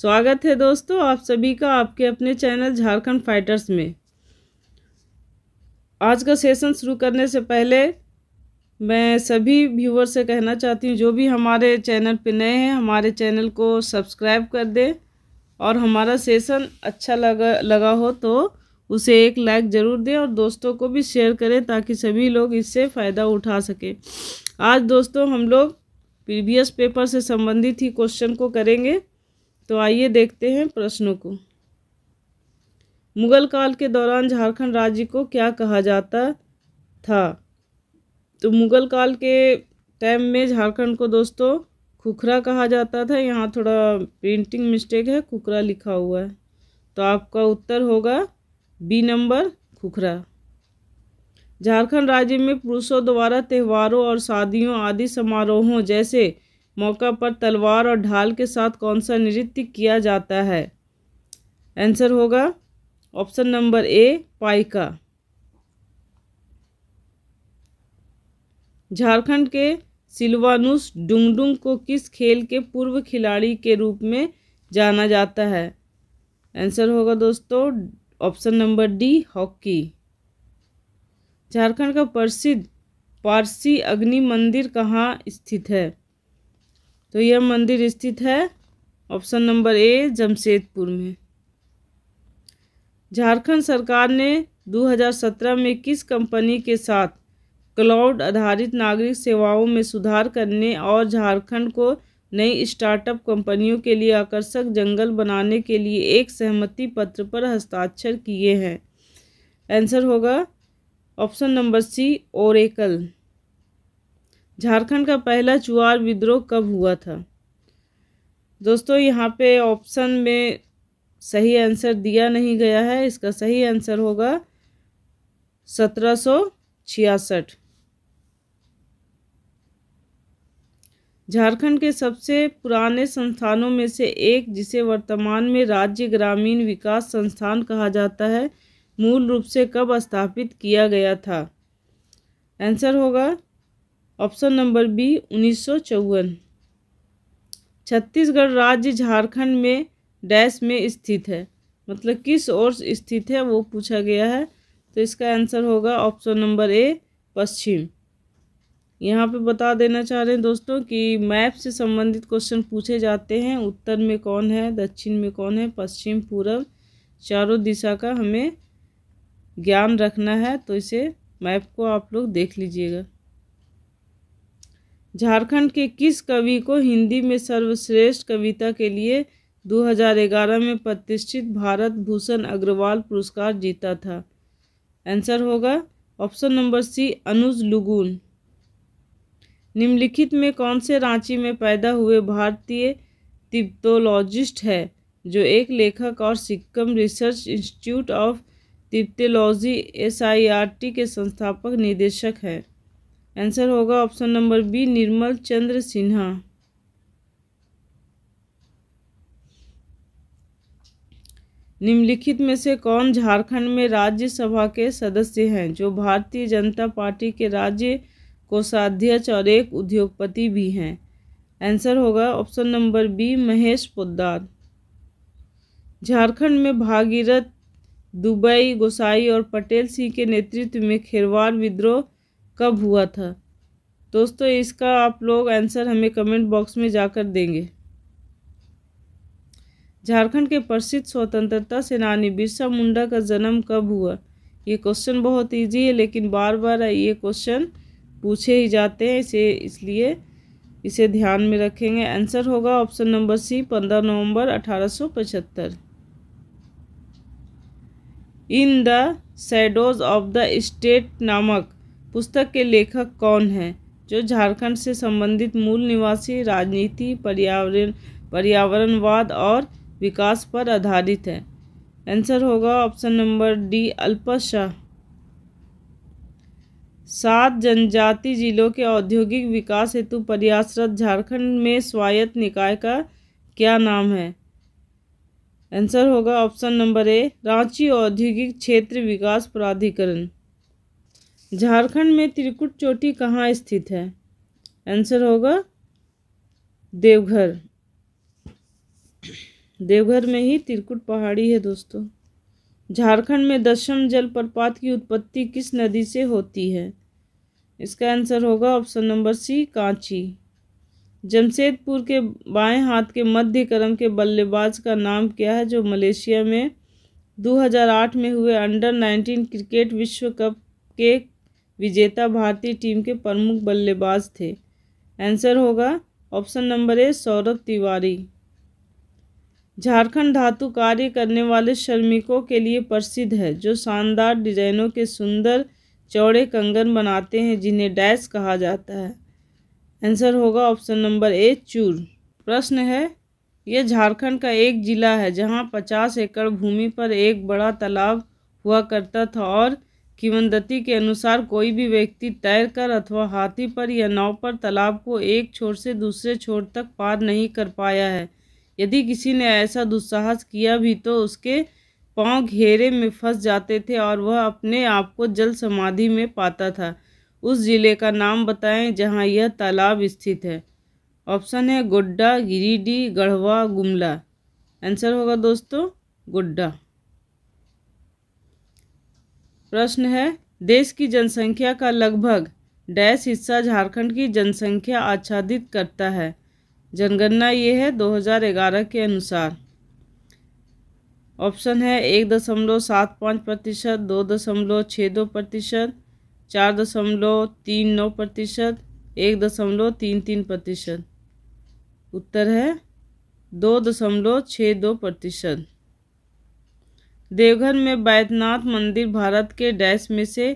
स्वागत है दोस्तों आप सभी का आपके अपने चैनल झारखंड फाइटर्स में आज का सेशन शुरू करने से पहले मैं सभी व्यूवर से कहना चाहती हूँ जो भी हमारे चैनल पर नए हैं हमारे चैनल को सब्सक्राइब कर दें और हमारा सेशन अच्छा लगा लगा हो तो उसे एक लाइक ज़रूर दें और दोस्तों को भी शेयर करें ताकि सभी लोग इससे फ़ायदा उठा सकें आज दोस्तों हम लोग प्रीवियस पेपर से संबंधित ही क्वेश्चन को करेंगे तो आइए देखते हैं प्रश्नों को मुगल काल के दौरान झारखंड राज्य को क्या कहा जाता था तो मुगल काल के टाइम में झारखंड को दोस्तों खुखरा कहा जाता था यहाँ थोड़ा प्रिंटिंग मिस्टेक है खुखरा लिखा हुआ है तो आपका उत्तर होगा बी नंबर खुखरा झारखंड राज्य में पुरुषों द्वारा त्योहारों और शादियों आदि समारोहों जैसे मौका पर तलवार और ढाल के साथ कौन सा नृत्य किया जाता है आंसर होगा option number A Paika Jharkhand के सिल्वानुस डुंगडुंग को किस खेल के पूर्व खिलाड़ी के रूप में जाना जाता है आंसर होगा दोस्तों option number D hockey Jharkhand का प्रसिद्ध पारसी अग्नि मंदिर कहाँ स्थित है तो यह मंदिर स्थित है ऑप्शन नंबर ए जमशेदपुर में झारखंड सरकार ने 2017 में किस कंपनी के साथ क्लाउड आधारित नागरिक सेवाओं में सुधार करने और झारखंड को नई स्टार्टअप कंपनियों के लिए आकर्षक जंगल बनाने के लिए एक सहमति पत्र पर हस्ताक्षर किए हैं आंसर होगा option number C Oracle Jharkhand का पहला चुआर विद्रोह कब हुआ था दोस्तों यहाँ पे ऑप्शन में सही आंसर दिया नहीं गया है इसका सही आंसर होगा सत्रह सौ छियासठ झारखंड के सबसे पुराने संस्थानों में से एक जिसे वर्तमान में राज्य ग्रामीण विकास संस्थान कहा जाता है मूल रूप से कब स्थापित किया गया था आंसर होगा ऑप्शन नंबर बी उन्नीस सौ चौवन छत्तीसगढ़ राज्य झारखंड में डैश में स्थित है मतलब किस ओर स्थित है वो पूछा गया है तो इसका आंसर होगा ऑप्शन नंबर ए पश्चिम यहाँ पे बता देना चाह रहे हैं दोस्तों कि मैप से संबंधित क्वेश्चन पूछे जाते हैं उत्तर में कौन है दक्षिण में कौन है पश्चिम पूर्व चारों दिशा का हमें ज्ञान रखना है तो इसे मैप को आप लोग देख लीजिएगा झारखंड के किस कवि को हिंदी में सर्वश्रेष्ठ कविता के लिए 2011 में प्रतिष्ठित भारत भूषण अग्रवाल पुरस्कार जीता था आंसर होगा option number C Anuj Lugun निम्नलिखित में कौन से रांची में पैदा हुए भारतीय तिप्तोलॉजिस्ट है जो एक लेखक और Sikkim research institute of Tibetology एस के संस्थापक निदेशक हैं आंसर होगा option number B Nirmal Chandra Sinha निम्नलिखित में से कौन झारखंड में राज्यसभा के सदस्य हैं जो भारतीय जनता पार्टी के राज्य कोषाध्यक्ष और एक उद्योगपति भी हैं आंसर होगा option number B Mahesh Poddar Jharkhand में भागीरथ दुबई गोसाई और पटेल सिंह के नेतृत्व में खेरवाड़ विद्रोह कब हुआ था दोस्तों इसका आप लोग आंसर हमें कमेंट बॉक्स में जाकर देंगे झारखंड के प्रसिद्ध स्वतंत्रता सेनानी बिरसा मुंडा का जन्म कब हुआ ये क्वेश्चन बहुत इजी है लेकिन बार बार ये क्वेश्चन पूछे ही जाते हैं इसे इसलिए इसे ध्यान में रखेंगे आंसर होगा ऑप्शन नंबर सी पंद्रह नवंबर अठारह सौ पचहत्तर in the shadows of the state नामक पुस्तक के लेखक कौन हैं जो झारखंड से संबंधित मूल निवासी राजनीति पर्यावरण पर्यावरणवाद और विकास पर आधारित है आंसर होगा ऑप्शन नंबर डी अल्पशाह सात जनजाति जिलों के औद्योगिक विकास हेतु प्रयासरत झारखंड में स्वायत्त निकाय का क्या नाम है आंसर होगा ऑप्शन नंबर ए रांची औद्योगिक क्षेत्र विकास प्राधिकरण झारखंड में त्रिकुट चोटी कहाँ स्थित है आंसर होगा देवघर देवघर में ही त्रिकुट पहाड़ी है दोस्तों झारखंड में दशम जलप्रपात की उत्पत्ति किस नदी से होती है इसका आंसर होगा option number C Kanchi Jamshedpur के बाएं हाथ के मध्य क्रम के बल्लेबाज का नाम क्या है जो मलेशिया में 2008 में हुए अंडर 19 क्रिकेट विश्व कप के विजेता भारतीय टीम के प्रमुख बल्लेबाज थे आंसर होगा option number A Saurabh Tiwari Jharkhand धातु कार्य करने वाले श्रमिकों के लिए प्रसिद्ध है जो शानदार डिजाइनों के सुंदर चौड़े कंगन बनाते हैं जिन्हें डैश कहा जाता है आंसर होगा ऑप्शन नंबर ए चूर प्रश्न है यह झारखंड का एक जिला है जहां पचास एकड़ भूमि पर एक बड़ा तालाब हुआ करता था और किवंदती के अनुसार कोई भी व्यक्ति तैरकर अथवा हाथी पर या नाव पर तालाब को एक छोर से दूसरे छोर तक पार नहीं कर पाया है यदि किसी ने ऐसा दुस्साहस किया भी तो उसके पांव घेरे में फंस जाते थे और वह अपने आप को जल समाधि में पाता था उस ज़िले का नाम बताएं जहां यह तालाब स्थित है ऑप्शन है गुड्डा गिरीडी गढ़वा गुमला आंसर होगा दोस्तों गुड्डा प्रश्न है देश की जनसंख्या का लगभग डैश हिस्सा झारखंड की जनसंख्या आच्छादित करता है जनगणना ये है 2011 के अनुसार ऑप्शन है एक दशमलव सात पाँच प्रतिशत दो दशमलव छः दो प्रतिशत चार दशमलव तीन नौ प्रतिशत एक दशमलव तीन तीन प्रतिशत उत्तर है दो दशमलव छः दो प्रतिशत देवघर में बैद्यनाथ मंदिर भारत के डैश में से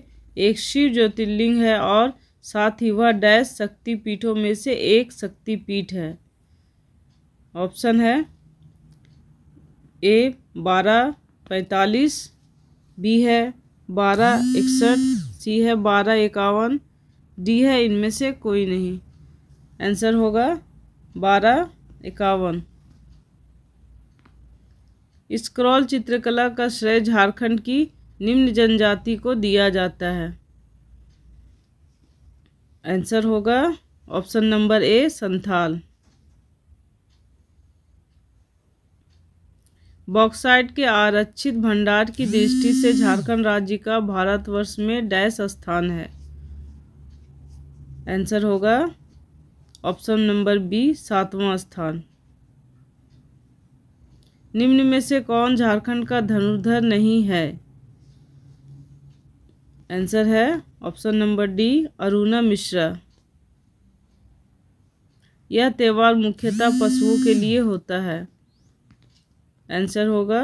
एक शिव ज्योतिर्लिंग है और साथ ही वह डैश शक्तिपीठों में से एक शक्तिपीठ है ऑप्शन है ए बारह पैंतालीस बी है बारह इकसठ सी है बारह इक्यावन डी है इनमें से कोई नहीं आंसर होगा बारह इक्यावन स्क्रॉल चित्रकला का श्रेय झारखंड की निम्न जनजाति को दिया जाता है आंसर होगा option number A Santhal bauxite के आरक्षित भंडार की दृष्टि से झारखंड राज्य का भारतवर्ष में डैश स्थान है आंसर होगा ऑप्शन नंबर बी सातवां स्थान निम्न में से कौन झारखंड का धनुर्धर नहीं है आंसर है option number D Aruna Mishra यह त्यौहार मुख्यतः पशुओं के लिए होता है आंसर होगा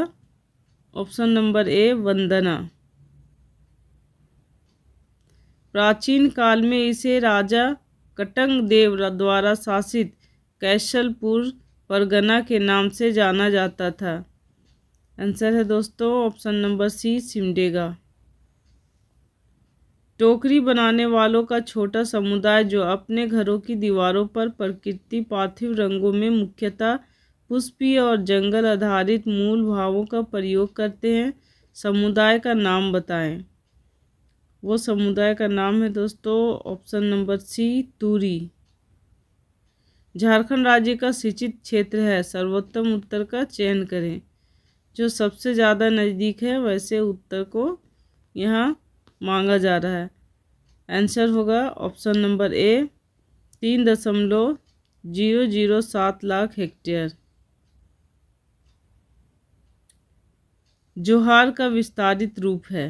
ऑप्शन नंबर ए वंदना प्राचीन काल में इसे राजा कटंग देव द्वारा शासित कैशलपुर परगना के नाम से जाना जाता था आंसर है दोस्तों ऑप्शन नंबर सी सिमडेगा टोकरी बनाने वालों का छोटा समुदाय जो अपने घरों की दीवारों पर प्रकृति पार्थिव रंगों में मुख्यतः पुष्पीय और जंगल आधारित मूल भावों का प्रयोग करते हैं समुदाय का नाम बताएं वो समुदाय का नाम है दोस्तों option number C Turi Jharkhand राज्य का सिंचित क्षेत्र है सर्वोत्तम उत्तर का चयन करें जो सबसे ज़्यादा नज़दीक है वैसे उत्तर को यहाँ मांगा जा रहा है आंसर होगा ऑप्शन नंबर ए तीन दशमलव जीरो जीरो सात लाख हेक्टेयर जोहार का विस्तारित रूप है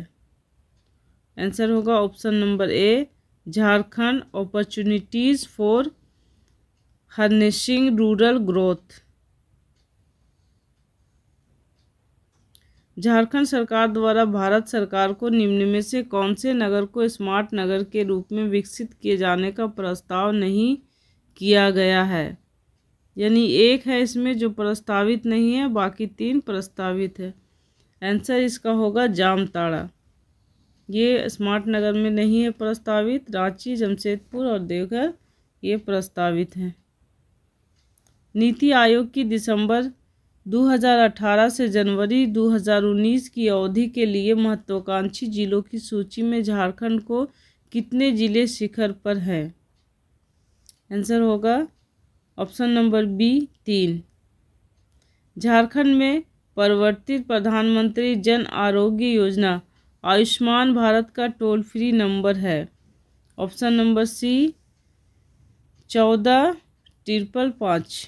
आंसर होगा option number A Jharkhand opportunities for harnessing rural growth Jharkhand सरकार द्वारा भारत सरकार को निम्न में से कौन से नगर को स्मार्ट नगर के रूप में विकसित किए जाने का प्रस्ताव नहीं किया गया है यानी एक है इसमें जो प्रस्तावित नहीं है बाकी तीन प्रस्तावित है आंसर इसका होगा जामताड़ा ये स्मार्ट नगर में नहीं है प्रस्तावित रांची जमशेदपुर और देवघर ये प्रस्तावित हैं नीति आयोग की दिसंबर 2018 से जनवरी 2019 की अवधि के लिए महत्वाकांक्षी जिलों की सूची में झारखंड को कितने जिले शिखर पर हैं आंसर होगा ऑप्शन नंबर बी तीन झारखंड में परिवर्तित प्रधानमंत्री जन आरोग्य योजना आयुष्मान भारत का टोल फ्री नंबर है ऑप्शन नंबर सी चौदह ट्रिपल पाँच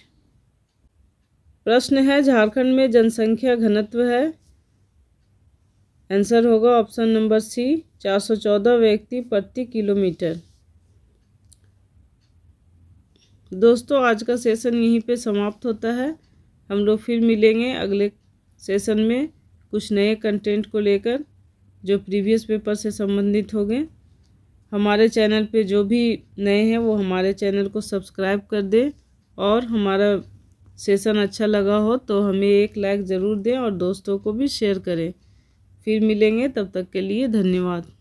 प्रश्न है झारखंड में जनसंख्या घनत्व है आंसर होगा ऑप्शन नंबर सी 414 व्यक्ति प्रति किलोमीटर दोस्तों आज का सेशन यहीं पे समाप्त होता है हम लोग फिर मिलेंगे अगले सेशन में कुछ नए कंटेंट को लेकर जो प्रीवियस पेपर से संबंधित हो गए हमारे चैनल पे जो भी नए हैं वो हमारे चैनल को सब्सक्राइब कर दें और हमारा सेशन अच्छा लगा हो तो हमें एक लाइक ज़रूर दें और दोस्तों को भी शेयर करें फिर मिलेंगे तब तक के लिए धन्यवाद